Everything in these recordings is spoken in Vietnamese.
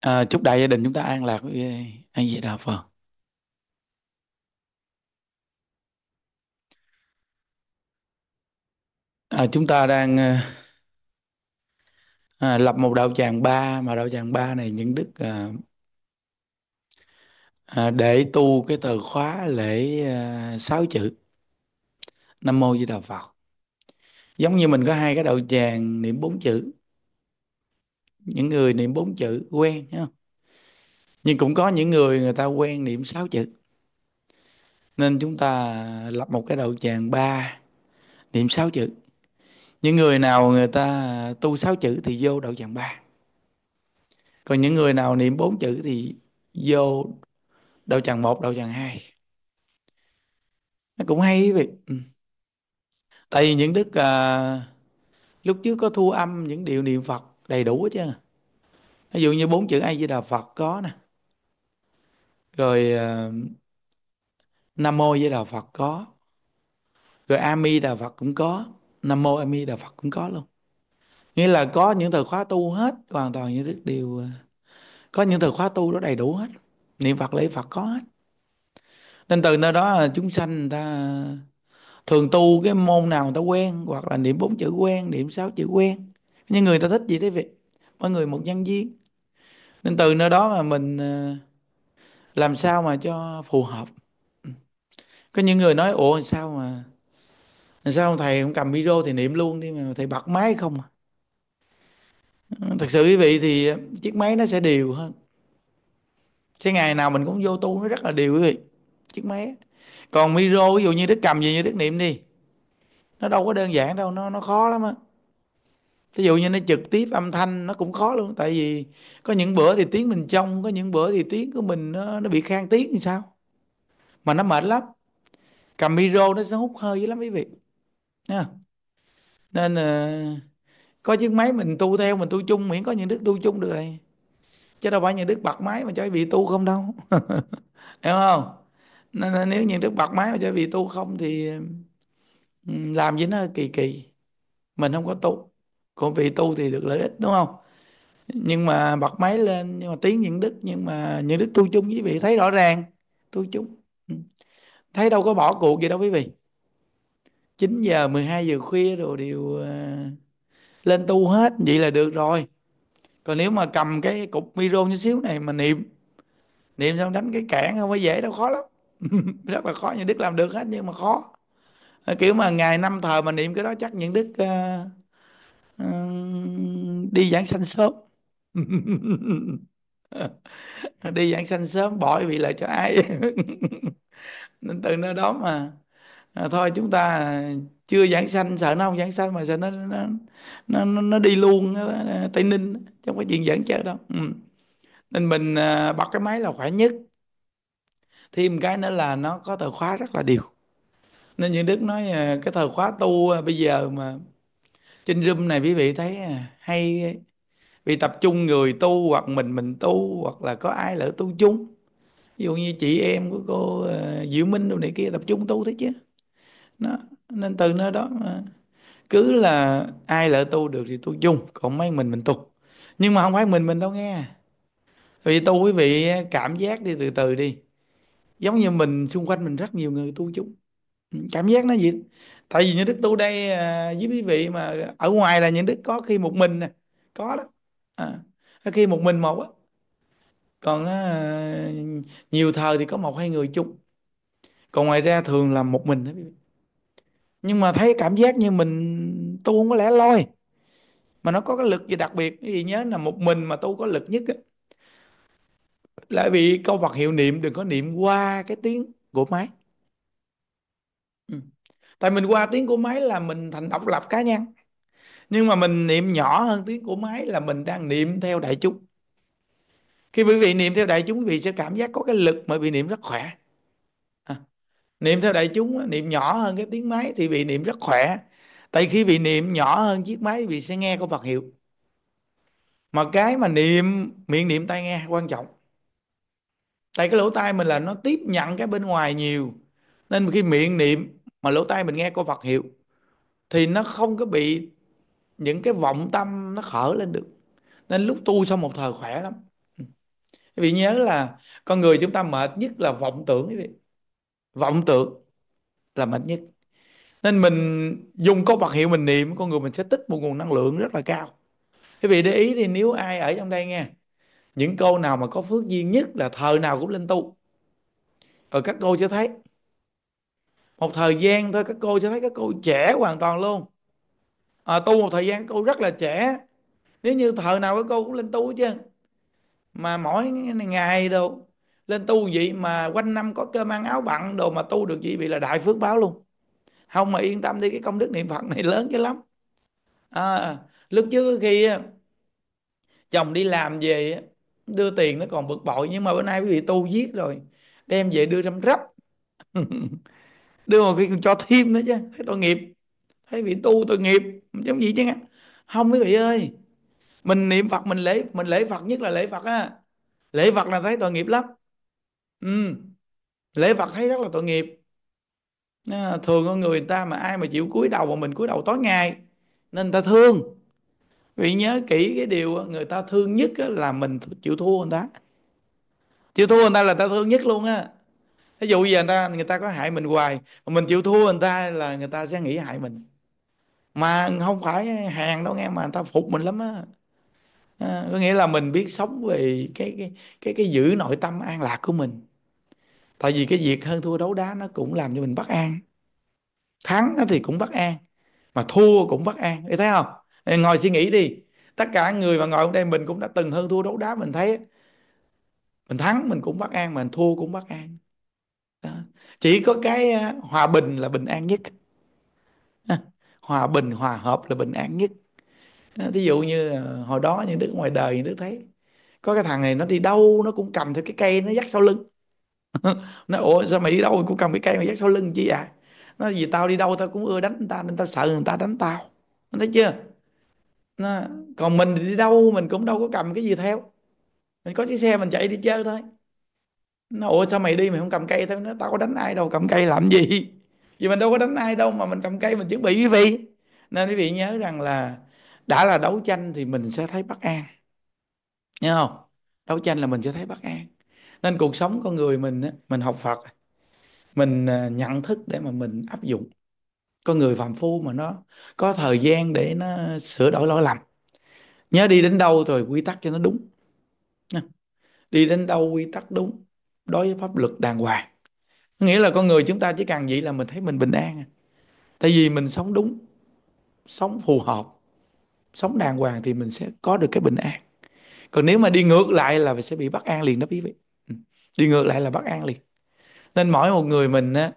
À, chúc đại gia đình chúng ta an lạc với A Di Đà Phật. À, chúng ta đang à, lập một đạo tràng ba mà đạo tràng ba này những đức à, à, để tu cái từ khóa lễ à, sáu chữ Nam Mô Di Đà Phật. Giống như mình có hai cái đạo tràng niệm bốn chữ những người niệm bốn chữ quen nhá nhưng cũng có những người người ta quen niệm sáu chữ nên chúng ta lập một cái đầu tràng ba niệm sáu chữ những người nào người ta tu sáu chữ thì vô đầu tràng ba còn những người nào niệm bốn chữ thì vô đầu tràng một đầu tràng hai nó cũng hay vậy ừ. tại vì những đức à, lúc trước có thu âm những điều niệm phật đầy đủ chứ ví dụ như bốn chữ A Di Đà Phật có nè rồi uh, Nam Mô Di Đà Phật có rồi Ami Đà Phật cũng có Nam Mô Ami Đà Phật cũng có luôn nghĩa là có những từ khóa tu hết hoàn toàn những đức đều ờ, có những từ khóa tu đó đầy đủ hết niệm Phật lễ Phật có hết nên từ nơi đó chúng sanh người ta thường tu cái môn nào người ta quen hoặc là niệm bốn chữ quen niệm sáu chữ quen nhưng người ta thích gì thế việc mỗi người một nhân viên nên từ nơi đó mà mình ờ, làm sao mà cho phù hợp ừ. có những người nói ủa sao mà sao thầy cũng cầm micro thì niệm luôn đi mà thầy bật máy không à ừ, thật sự quý vị thì chiếc máy nó sẽ đều hơn Sẽ ngày nào mình cũng vô tu nó rất là đều quý vị chiếc máy còn micro ví dụ như đức cầm gì như đức niệm đi nó đâu có đơn giản đâu nó nó khó lắm á ví dụ như nó trực tiếp âm thanh nó cũng khó luôn tại vì có những bữa thì tiếng mình trong có những bữa thì tiếng của mình nó, nó bị khang tiếng thì sao mà nó mệt lắm cầm micro nó sẽ hút hơi dữ lắm quý vị nha nên ờ, có chiếc máy mình tu theo mình tu chung miễn có những đức tu chung được rồi chứ đâu phải những đức bật máy mà cho bị tu không đâu hiểu không nên nếu những đức bật máy mà cho bị tu không thì làm gì nó kỳ kỳ mình không có tu còn vị tu thì được lợi ích đúng không nhưng mà bật máy lên nhưng mà tiếng những đức nhưng mà những đức tu chung với vị thấy rõ ràng tu chung ừ. thấy đâu có bỏ cuộc gì đâu quý vị 9 giờ 12 giờ khuya rồi đều ờ, lên tu hết vậy là được rồi còn nếu mà cầm cái cục micro như xíu này mà niệm niệm xong đánh cái cản không có dễ đâu khó lắm rất là khó những đức làm được hết nhưng mà khó ờ, kiểu mà ngày năm thờ mà niệm cái đó chắc những đức uh, đi giảng sanh sớm đi giảng sanh sớm bỏ vị lợi cho ai nên từ nơi đó mà à, thôi chúng ta chưa giảng sanh sợ nó không giảng sanh mà sợ nó nó nó, nó đi luôn tây ninh trong cái chuyện giảng chơi đâu ừ. nên mình à, bật cái máy là khỏe nhất thêm cái nữa là nó có từ khóa rất là điều nên những đức nói à, cái thời khóa tu à, bây giờ mà trên Zoom này quý vị thấy à, hay vì à, tập trung người tu hoặc mình mình tu hoặc là có ai lỡ tu chung ví dụ như chị em của cô à, Diệu Minh đồ này kia tập trung tu thế chứ nó nên từ nơi đó cứ là ai lỡ tu được thì tu chung còn mấy mình mình tu nhưng mà không phải mình mình đâu nghe vì tu quý vị cảm giác đi từ từ đi giống như mình xung quanh mình rất nhiều người tu chung cảm giác nó gì tại vì những đức tu đây à, với quý vị mà ở ngoài là những đức có khi một mình nè có đó à, khi một mình một á còn à, nhiều thời thì có một hai người chung còn ngoài ra thường là một mình đó nhưng mà thấy cảm giác như mình tu không có lẽ loi mà nó có cái lực gì đặc biệt quý vị nhớ là một mình mà tu có lực nhất á lại vì câu vật hiệu niệm đừng có niệm qua cái tiếng của máy Ừ. tại mình qua tiếng của máy là mình thành độc lập cá nhân nhưng mà mình niệm nhỏ hơn tiếng của máy là mình đang niệm theo đại chúng khi quý vị niệm theo đại chúng quý vị sẽ cảm giác có cái lực mà bị niệm rất khỏe à. niệm theo đại chúng niệm nhỏ hơn cái tiếng máy thì bị niệm rất khỏe tại khi bị niệm nhỏ hơn chiếc máy vị sẽ nghe có vật hiệu mà cái mà niệm miệng niệm tai nghe quan trọng tại cái lỗ tai mình là nó tiếp nhận cái bên ngoài nhiều nên khi miệng niệm mà lỗ tai mình nghe câu Phật hiệu thì nó không có bị những cái vọng tâm nó khởi lên được nên lúc tu xong một thời khỏe lắm quý vị nhớ là con người chúng ta mệt nhất là vọng tưởng quý vị vọng tưởng là mệt nhất nên mình dùng câu Phật hiệu mình niệm con người mình sẽ tích một nguồn năng lượng rất là cao quý vị để ý đi nếu ai ở trong đây nghe những câu nào mà có phước duyên nhất là thời nào cũng lên tu rồi các cô sẽ thấy một thời gian thôi các cô sẽ thấy các cô trẻ hoàn toàn luôn à, tu một thời gian các cô rất là trẻ nếu như thời nào các cô cũng lên tu chứ mà mỗi ngày đâu lên tu vậy mà quanh năm có cơm ăn áo bặn đồ mà tu được gì bị là đại phước báo luôn không mà yên tâm đi cái công đức niệm phật này lớn cái lắm à, lúc trước khi à, chồng đi làm về à, đưa tiền nó còn bực bội nhưng mà bữa nay quý vị tu giết rồi đem về đưa trăm rắp đưa vào cái cho thêm nữa chứ thấy tội nghiệp thấy vị tu tội nghiệp giống gì chứ nghe không quý vị ơi mình niệm phật mình lễ mình lễ phật nhất là lễ phật á lễ phật là thấy tội nghiệp lắm ừ. lễ phật thấy rất là tội nghiệp à, thường con người ta mà ai mà chịu cúi đầu mà mình cúi đầu tối ngày nên ta thương vì nhớ kỹ cái điều người ta thương nhất là mình chịu thua người ta chịu thua người ta là ta thương nhất luôn á ví dụ giờ người ta người ta có hại mình hoài mà mình chịu thua người ta là người ta sẽ nghĩ hại mình mà không phải hàng đâu nghe mà người ta phục mình lắm á à, có nghĩa là mình biết sống về cái cái cái cái giữ nội tâm an lạc của mình tại vì cái việc hơn thua đấu đá nó cũng làm cho mình bất an thắng thì cũng bất an mà thua cũng bất an Để thấy không ngồi suy nghĩ đi tất cả người mà ngồi ở đây mình cũng đã từng hơn thua đấu đá mình thấy mình thắng mình cũng bất an mà mình thua cũng bất an chỉ có cái à, hòa bình là bình an nhất hòa bình hòa hợp là bình an nhất thí dụ như à, hồi đó những đứa ngoài đời những đứa thấy có cái thằng này nó đi đâu nó cũng cầm theo cái cây nó dắt sau lưng nó ủa sao mày đi đâu mày cũng cầm cái cây mày dắt sau lưng chứ à nó vì tao đi đâu tao cũng ưa đánh người ta nên tao sợ người ta đánh tao nó thấy chưa nó, còn mình đi đâu mình cũng đâu có cầm cái gì theo mình có chiếc xe mình chạy đi chơi thôi nó ủa sao mày đi mày không cầm cây tao nó tao có đánh ai đâu cầm cây làm gì vì mình đâu có đánh ai đâu mà mình cầm cây mình chuẩn bị quý vị nên quý vị nhớ rằng là đã là đấu tranh thì mình sẽ thấy bất an nghe không đấu tranh là mình sẽ thấy bất an nên cuộc sống con người mình mình học Phật mình à, nhận thức để mà mình áp dụng con người phàm phu mà nó có thời gian để nó sửa đổi lỗi lầm nhớ đi đến đâu rồi quy tắc cho nó đúng đi đến đâu quy tắc đúng đối với pháp luật đàng hoàng nghĩa là con người chúng ta chỉ cần vậy là mình thấy mình bình an à. tại vì mình sống đúng sống phù hợp sống đàng hoàng thì mình sẽ có được cái bình an còn nếu mà đi ngược lại là mình sẽ bị bất an liền đó quý vị ừ, đi ngược lại là bất an liền nên mỗi một người mình á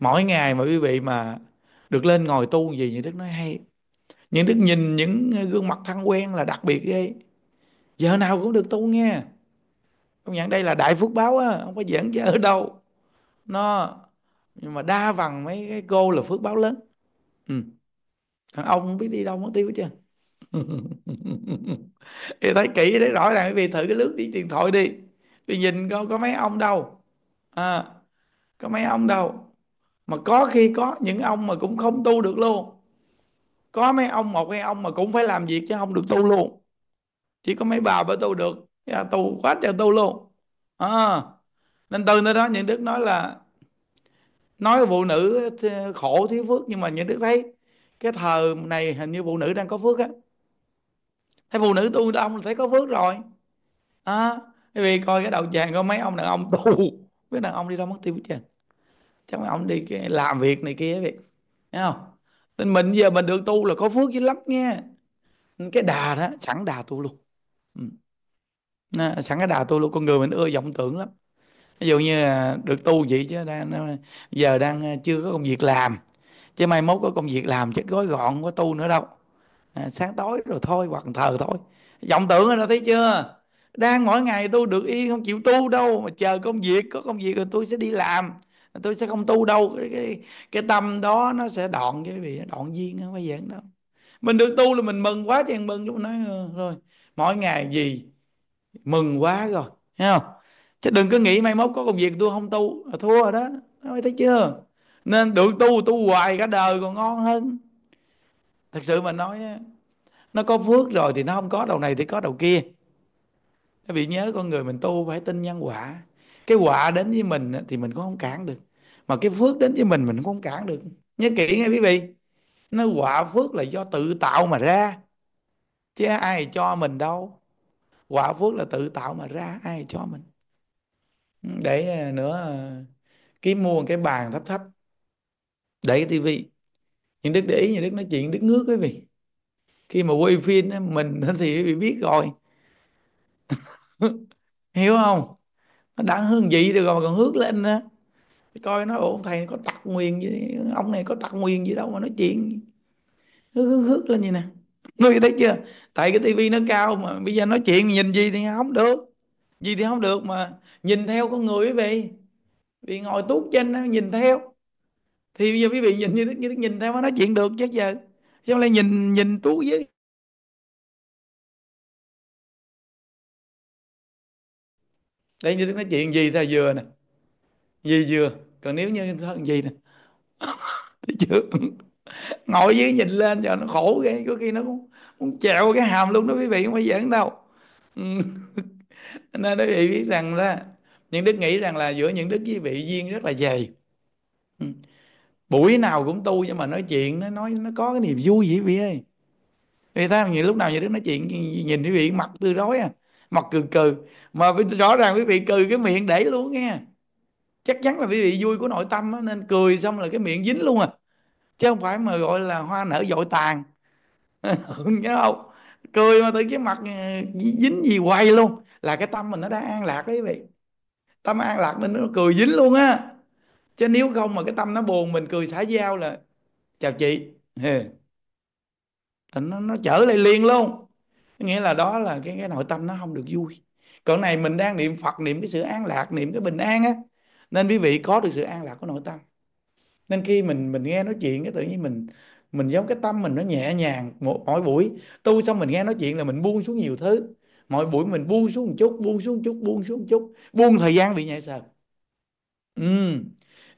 mỗi ngày mà quý vị mà được lên ngồi tu gì như đức nói hay những đức nhìn những gương mặt thân quen là đặc biệt ghê giờ nào cũng được tu nghe công nhận đây là đại phước báo á không có giảng chứ ở đâu nó nhưng mà đa bằng mấy cái cô là phước báo lớn ừ. thằng ông không biết đi đâu mất tiêu chưa thì thấy kỹ đấy rõ ràng vì thử cái lướt đi điện thoại đi vì nhìn có có mấy ông đâu à, có mấy ông đâu mà có khi có những ông mà cũng không tu được luôn có mấy ông một hai ông mà cũng phải làm việc chứ không được tu luôn chỉ có mấy bà mới tu được à, tù quá trời tu luôn à, nên từ nơi đó những đức nói là nói phụ nữ khổ thiếu phước nhưng mà những đức thấy cái thờ này hình như phụ nữ đang có phước á thấy phụ nữ tu đông là thấy có phước rồi à, vì coi cái đầu chàng có mấy ông đàn ông tu mấy đàn ông đi đâu mất tiêu chứ chắc mấy ông đi làm việc này kia vậy, thấy không nên mình giờ mình được tu là có phước chứ lắm nghe cái đà đó sẵn đà tu luôn ừ nó, sẵn cái đầu tôi luôn con người mình ưa vọng tưởng lắm ví dụ như được tu vậy chứ đang giờ đang ờ, chưa có công việc làm chứ mai mốt có công việc làm chắc gói gọn không có tu nữa đâu à, sáng tối rồi thôi hoặc thờ thôi vọng tưởng rồi thấy chưa đang mỗi ngày tôi được yên không chịu tu đâu mà chờ công việc có công việc rồi tôi sẽ đi làm tôi sẽ không tu đâu cái cái, cái tâm đó nó sẽ đoạn với vị đoạn duyên không phải giảng đâu mình được tu là mình mừng quá chàng mừng lúc nói ờ, rồi mỗi ngày gì mừng quá rồi thấy không chứ đừng cứ nghĩ mai mốt có công việc tôi không tu à, thua rồi đó nói thấy chưa nên được tu tu hoài cả đời còn ngon hơn thật sự mà nói nó có phước rồi thì nó không có đầu này thì có đầu kia nó bị nhớ con người mình tu phải tin nhân quả cái quả đến với mình thì mình cũng không cản được mà cái phước đến với mình mình cũng không cản được nhớ kỹ nghe quý vị nó quả phước là do tự tạo mà ra chứ ai cho mình đâu quả phước là tự tạo mà ra ai cho mình ừ, để à, nữa kiếm à, mua một cái bàn thấp thấp để cái tivi những đức để ý những đức nói chuyện đức ngước quý vị khi mà quay phim ấy, mình thì quý vị biết rồi hiểu không nó đã hương vị rồi mà còn hước lên nữa coi nó ổn thầy có tặc nguyên gì ông này có tặc nguyên gì đâu mà nói chuyện hước, hước, hước lên như nè người thấy chưa tại cái tivi nó cao mà bây giờ nói chuyện nhìn gì thì không được gì thì không được mà nhìn theo con người quý vị vì ngồi tuốt trên nó nhìn theo thì bây giờ quý vị nhìn như thế nhìn theo nó nói chuyện được chứ giờ trong lại nhìn nhìn tuốt với đây như đức nói chuyện gì thôi vừa nè gì vừa còn nếu như thân gì nè thấy chưa ngồi dưới nhìn lên cho nó khổ ghê có khi nó cũng muốn trẹo cái hàm luôn đó quý vị không phải giỡn đâu ừ. nên quý vị biết rằng là những đức nghĩ rằng là giữa những đức với vị duyên rất là dày ừ. buổi nào cũng tu nhưng mà nói chuyện nó nói nó có cái niềm vui vậy vị ơi người ta nhìn lúc nào nhà đức nói chuyện nhìn quý vị mặt tươi rói à mặt cười cười mà rõ ràng quý vị cười cái miệng để luôn nghe chắc chắn là quý vị vui của nội tâm á, nên cười xong là cái miệng dính luôn à chứ không phải mà gọi là hoa nở dội tàn ừ, nhớ không cười mà từ cái mặt ờ, dính gì quay luôn là cái tâm mình nó đang an lạc đấy quý vị tâm an lạc nên nó cười dính luôn á chứ nếu không mà cái tâm nó buồn mình cười xả dao là chào chị nó, nó trở lại liền luôn nghĩa là đó là cái cái nội tâm nó không được vui còn này mình đang niệm phật niệm cái sự an lạc niệm cái bình an á nên quý vị có được sự an lạc của nội tâm nên khi mình mình nghe nói chuyện cái tự nhiên mình mình giống cái tâm mình nó nhẹ nhàng mỗi, mỗi buổi tu xong mình nghe nói chuyện là mình buông xuống nhiều thứ mỗi buổi mình buông xuống một chút buông xuống một chút buông xuống một chút buông thời gian bị nhạy sờn ừ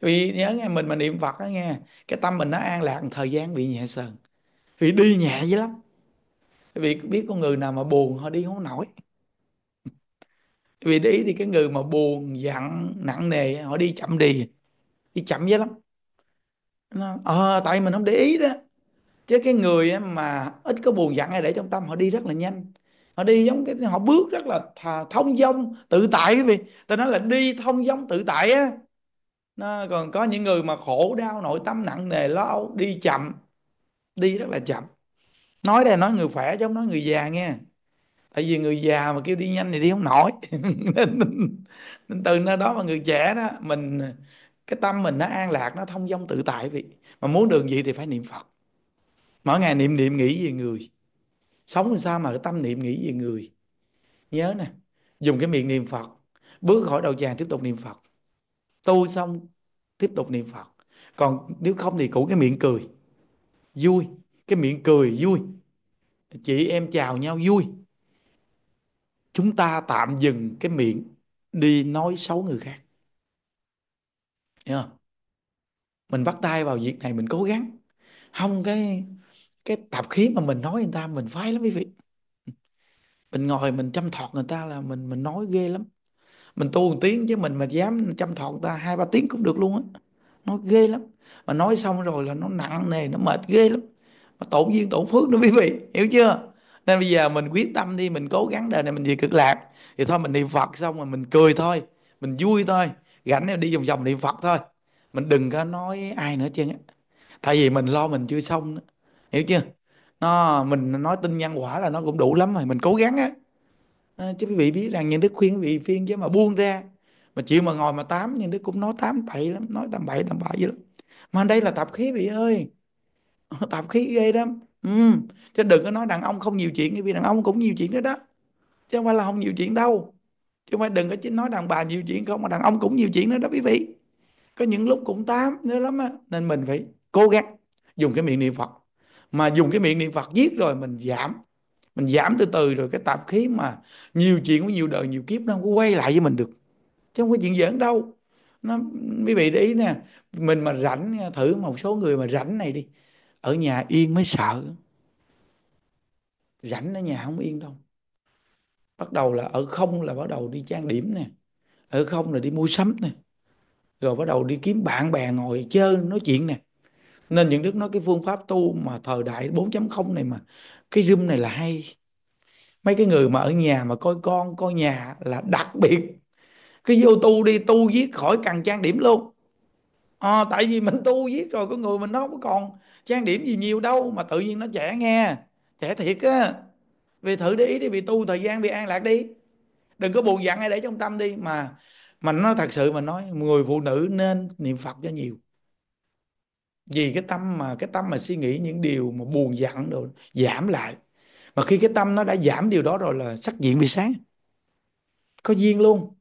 vì nhớ nghe mình mà niệm phật á nghe cái tâm mình nó an lạc thời gian bị nhẹ sờn vì đi nhẹ dữ lắm vì biết con người nào mà buồn họ đi không nổi vì để thì cái người mà buồn giận nặng nề họ đi chậm đi đi chậm dữ lắm nó ờ tại mình không để ý đó chứ cái người á mà ít có buồn giận hay để trong tâm họ đi rất là nhanh họ đi giống cái họ bước rất là thà, thông dong tự tại quý vị ta nói là đi thông dong tự tại á nó còn có những người mà khổ đau nội tâm nặng nề lo âu đi chậm đi rất là chậm nói đây nói người khỏe chứ không nói người già nghe tại vì người già mà kêu đi nhanh thì đi không nổi nên, nên từ nơi đó mà người trẻ đó mình cái tâm mình nó an lạc nó thông dong tự tại vị mà muốn được gì thì phải niệm phật mỗi ngày niệm niệm nghĩ về người sống làm sao mà cái tâm niệm nghĩ về người nhớ nè dùng cái miệng niệm phật bước khỏi đầu vàng tiếp tục niệm phật tu xong tiếp tục niệm phật còn nếu không thì cũng cái miệng cười vui cái miệng cười vui chị em chào nhau vui chúng ta tạm dừng cái miệng đi nói xấu người khác hiểu mình bắt tay vào việc này mình cố gắng không cái cái tạp khí mà mình nói người ta mình phái lắm quý vị mình ngồi mình chăm thọt người ta là mình mình nói ghê lắm mình tu một tiếng chứ mình mà dám chăm thọt người ta hai ba tiếng cũng được luôn á nói ghê lắm mà nói xong rồi là nó nặng nề nó mệt ghê lắm mà tổn duyên tổn phước nữa quý vị hiểu chưa nên bây giờ mình quyết tâm đi mình cố gắng đời này mình về cực lạc thì thôi mình niệm phật xong rồi mình cười thôi mình vui thôi gánh đi vòng vòng niệm phật thôi mình đừng có nói ai nữa chứ tại vì mình lo mình chưa xong nữa. hiểu chưa nó mình nói tin nhân quả là nó cũng đủ lắm rồi mình cố gắng á ờ, chứ quý vị biết rằng những đức khuyên quý vị phiên chứ mà buông ra mà chịu mà ngồi mà tám nhưng đức cũng nói tám bậy lắm nói tám bậy tám bậy dữ lắm mà đây là tạp khí vị ơi tạp khí ghê lắm ừ. chứ đừng có nói đàn ông không nhiều chuyện vì đàn ông cũng nhiều chuyện nữa đó chứ không phải là không nhiều chuyện đâu chứ không phải đừng có chính nói đàn bà nhiều chuyện không mà đàn ông cũng nhiều chuyện nữa đó quý vị có những lúc cũng tám nữa lắm á nên mình phải cố gắng dùng cái miệng niệm phật mà dùng cái miệng niệm phật giết rồi mình giảm mình giảm từ từ rồi cái tạp khí mà nhiều chuyện của nhiều đời nhiều kiếp nó không có quay lại với mình được chứ không có chuyện giỡn đâu nó quý vị để ý nè mình mà rảnh thử một số người mà rảnh này đi ở nhà yên mới sợ rảnh ở nhà không yên đâu bắt đầu là ở không là bắt đầu đi trang điểm nè ở không là đi mua sắm nè rồi bắt đầu đi kiếm bạn bè ngồi chơi nói chuyện nè nên những đức nói cái phương pháp tu mà thời đại 4.0 này mà cái zoom này là hay mấy cái người mà ở nhà mà coi con coi nhà là đặc biệt cái vô tu đi tu viết khỏi cần trang điểm luôn à, tại vì mình tu viết rồi có người mình nó không còn trang điểm gì nhiều đâu mà tự nhiên nó trẻ nghe trẻ thiệt á vì thử để ý đi vì tu thời gian vì an lạc đi đừng có buồn giận hay để trong tâm đi mà mà nó thật sự mà nói người phụ nữ nên niệm phật cho nhiều vì cái tâm mà cái tâm mà suy nghĩ những điều mà buồn giận đồ giảm lại mà khi cái tâm nó đã giảm điều đó rồi là sắc diện bị sáng có duyên luôn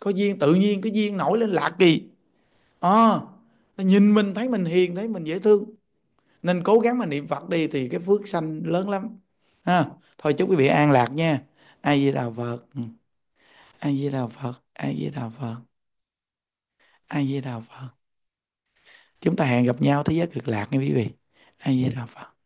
có duyên tự nhiên cái duyên nổi lên lạ kỳ à, nhìn mình thấy mình hiền thấy mình dễ thương nên cố gắng mà niệm phật đi thì cái phước sanh lớn lắm ha thôi chúc quý vị an lạc nha a di đà phật ừ. a di đà phật a di đà phật a di đà phật chúng ta hẹn gặp nhau thế giới cực lạc nha quý vị a di đà phật